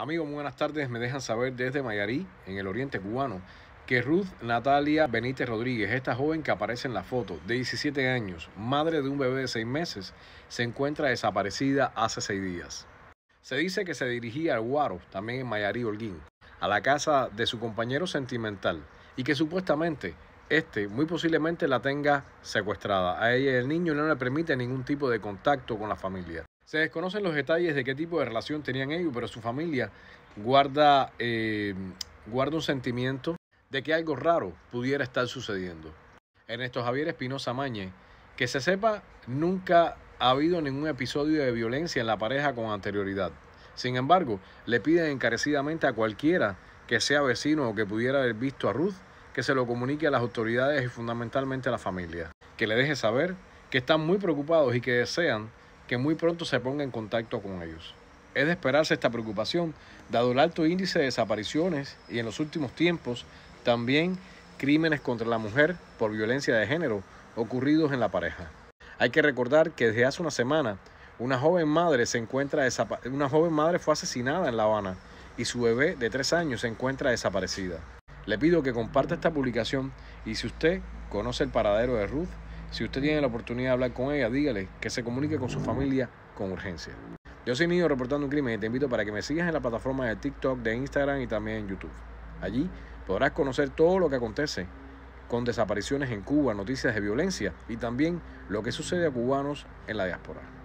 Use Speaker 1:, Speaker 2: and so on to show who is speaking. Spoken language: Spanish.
Speaker 1: Amigos, muy buenas tardes. Me dejan saber desde Mayarí, en el oriente cubano, que Ruth Natalia Benítez Rodríguez, esta joven que aparece en la foto, de 17 años, madre de un bebé de 6 meses, se encuentra desaparecida hace 6 días. Se dice que se dirigía al Guaro, también en Mayarí Holguín, a la casa de su compañero sentimental y que supuestamente este muy posiblemente la tenga secuestrada. A ella el niño no le permite ningún tipo de contacto con la familia. Se desconocen los detalles de qué tipo de relación tenían ellos, pero su familia guarda, eh, guarda un sentimiento de que algo raro pudiera estar sucediendo. Ernesto Javier Espinosa Mañe, que se sepa, nunca ha habido ningún episodio de violencia en la pareja con anterioridad. Sin embargo, le piden encarecidamente a cualquiera que sea vecino o que pudiera haber visto a Ruth que se lo comunique a las autoridades y fundamentalmente a la familia, que le deje saber que están muy preocupados y que desean que muy pronto se ponga en contacto con ellos. Es de esperarse esta preocupación, dado el alto índice de desapariciones y en los últimos tiempos también crímenes contra la mujer por violencia de género ocurridos en la pareja. Hay que recordar que desde hace una semana una joven madre se encuentra una joven madre fue asesinada en La Habana y su bebé de tres años se encuentra desaparecida. Le pido que comparta esta publicación y si usted conoce el paradero de Ruth, si usted tiene la oportunidad de hablar con ella, dígale que se comunique con su familia con urgencia. Yo soy Niño reportando un crimen y te invito para que me sigas en la plataforma de TikTok, de Instagram y también en YouTube. Allí podrás conocer todo lo que acontece con desapariciones en Cuba, noticias de violencia y también lo que sucede a cubanos en la diáspora.